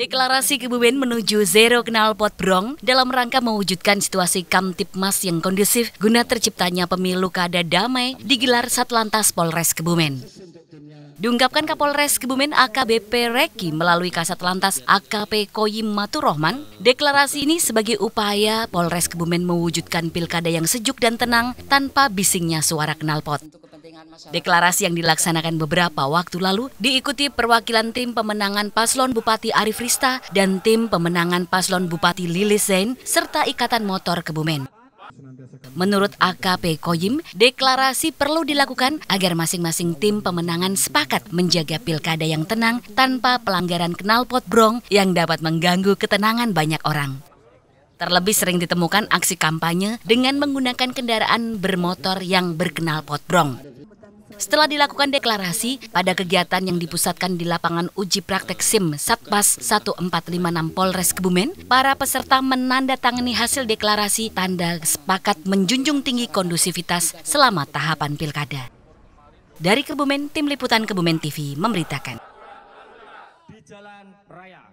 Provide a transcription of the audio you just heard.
Deklarasi Kebumen menuju zero kenal pot brong dalam rangka mewujudkan situasi Kamtipmas yang kondusif guna terciptanya pemilu kada damai digelar Satlantas Polres Kebumen. Diungkapkan Kapolres Kebumen AKBP Reki melalui Kasat Lantas AKP Koyim Maturohman, deklarasi ini sebagai upaya Polres Kebumen mewujudkan pilkada yang sejuk dan tenang tanpa bisingnya suara knalpot. Deklarasi yang dilaksanakan beberapa waktu lalu diikuti perwakilan tim pemenangan Paslon Bupati Arif Rista dan tim pemenangan Paslon Bupati Lili Zain serta Ikatan Motor Kebumen. Menurut AKP Koyim, deklarasi perlu dilakukan agar masing-masing tim pemenangan sepakat menjaga pilkada yang tenang tanpa pelanggaran knalpot brong yang dapat mengganggu ketenangan banyak orang. Terlebih sering ditemukan aksi kampanye dengan menggunakan kendaraan bermotor yang berkenal pot brong. Setelah dilakukan deklarasi pada kegiatan yang dipusatkan di lapangan uji praktek SIM Satpas 1456 Polres Kebumen, para peserta menandatangani hasil deklarasi tanda sepakat menjunjung tinggi kondusivitas selama tahapan pilkada. Dari Kebumen, Tim Liputan Kebumen TV memberitakan. Di jalan raya.